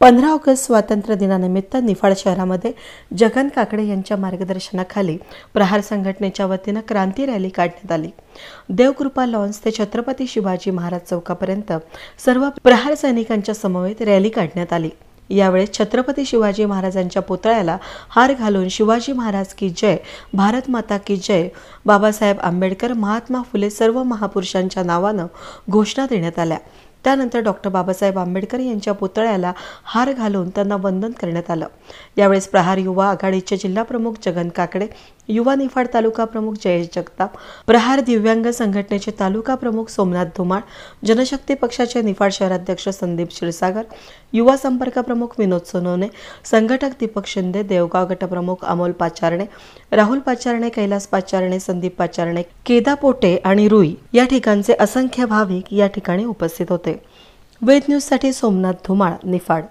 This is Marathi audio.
पंधरा ऑगस्ट स्वातंत्र्य दिनानिमित्त निफाड शहरामध्ये जगन काकडे यांच्या मार्गदर्शनाखाली प्रहार संघटनेच्या वतीनं क्रांती रॅली काढण्यात आली देवकृपा लॉन्स ते छत्रपती शिवाजी महाराज चौकापर्यंत सर्व प्रहार सैनिकांच्या समवेत रॅली काढण्यात आली यावेळेस छत्रपती शिवाजी महाराजांच्या पुतळ्याला हार घालून शिवाजी महाराज की जय भारत माता की जय बाबासाहेब आंबेडकर महात्मा फुले सर्व महापुरुषांच्या नावानं घोषणा देण्यात आल्या त्यानंतर डॉक्टर बाबासाहेब आंबेडकर यांच्या पुतळ्याला हार घालून त्यांना वंदन करण्यात आलं यावेळेस प्रहार युवा आघाडीचे जिल्हाप्रमुख जगन काकडे युवा निफाड तालुका प्रमुख जयेश जगताप प्रहार दिव्यांग संघटनेचे तालुका प्रमुख सोमनाथ धुमाळ जनशक्ती पक्षाचे निफाड शहराध्यक्ष संदीप क्षीरसागर युवा संपर्क प्रमुख विनोद सोनवणे संघटक दीपक शिंदे देवगाव गटप्रमुख अमोल पाचारणे राहुल पाचारणे कैलास पाचारणे संदीप पाचारणे केदा पोटे आणि रुई या ठिकाणचे असंख्य भाविक या ठिकाणी उपस्थित होते होते वेद न्यूजसाठी सोमनाथ धुमाळ निफाड